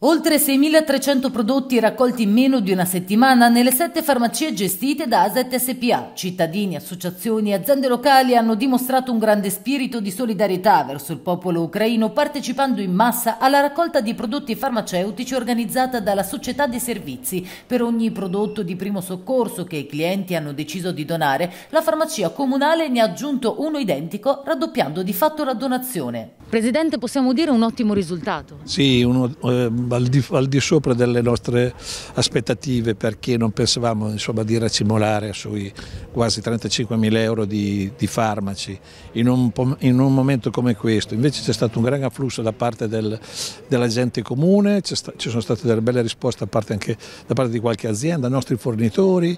Oltre 6.300 prodotti raccolti in meno di una settimana nelle sette farmacie gestite da Aset SPA. Cittadini, associazioni e aziende locali hanno dimostrato un grande spirito di solidarietà verso il popolo ucraino partecipando in massa alla raccolta di prodotti farmaceutici organizzata dalla società dei servizi. Per ogni prodotto di primo soccorso che i clienti hanno deciso di donare, la farmacia comunale ne ha aggiunto uno identico, raddoppiando di fatto la donazione. Presidente, possiamo dire un ottimo risultato? Sì, uno, eh, al, di, al, di, sopra delle nostre aspettative perché non pensavamo insomma, di racimolare sui quasi 35 mila euro di, di farmaci in un, in un, momento come questo. Invece c'è stato un gran afflusso da parte del, della gente comune, ci sono state delle belle risposte da parte anche da parte di qualche azienda, nostri fornitori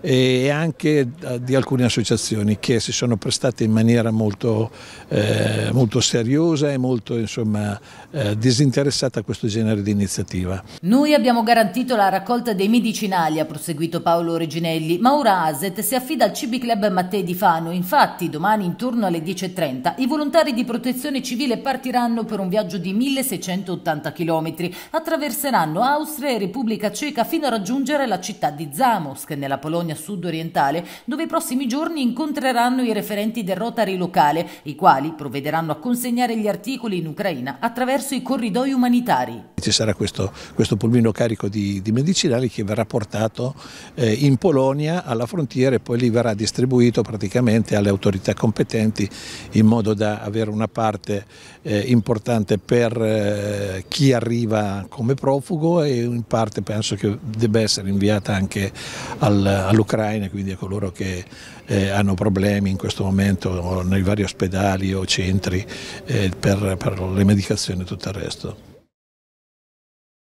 e anche eh, di alcune associazioni che si sono prestate in maniera molto, eh, molto seriosa e molto insomma, eh, disinteressata a questo genere di iniziativa. Noi abbiamo garantito la raccolta dei medicinali, ha proseguito Paolo Reginelli, ma ora ASET si affida al CB Club Mattei di Fano. Infatti domani intorno alle 10.30 i volontari di protezione civile partiranno per un viaggio di 1680 km. Attraverseranno Austria e Repubblica Ceca fino a raggiungere la città di Zamosk nella Polonia sud-orientale, dove i prossimi giorni incontreranno i referenti del Rotary locale, i quali provvederanno a consegnare gli articoli in Ucraina attraverso i corridoi umanitari. Ci sarà questo, questo pulmino carico di, di, medicinali che verrà portato eh, in Polonia alla frontiera e poi lì verrà distribuito praticamente alle autorità competenti in modo da avere una parte eh, importante per eh, chi arriva come profugo e in parte penso che debba essere inviata anche al, al all'Ucraina, quindi a coloro che eh, hanno problemi in questo momento nei vari ospedali o centri eh, per, per le medicazioni e tutto il resto.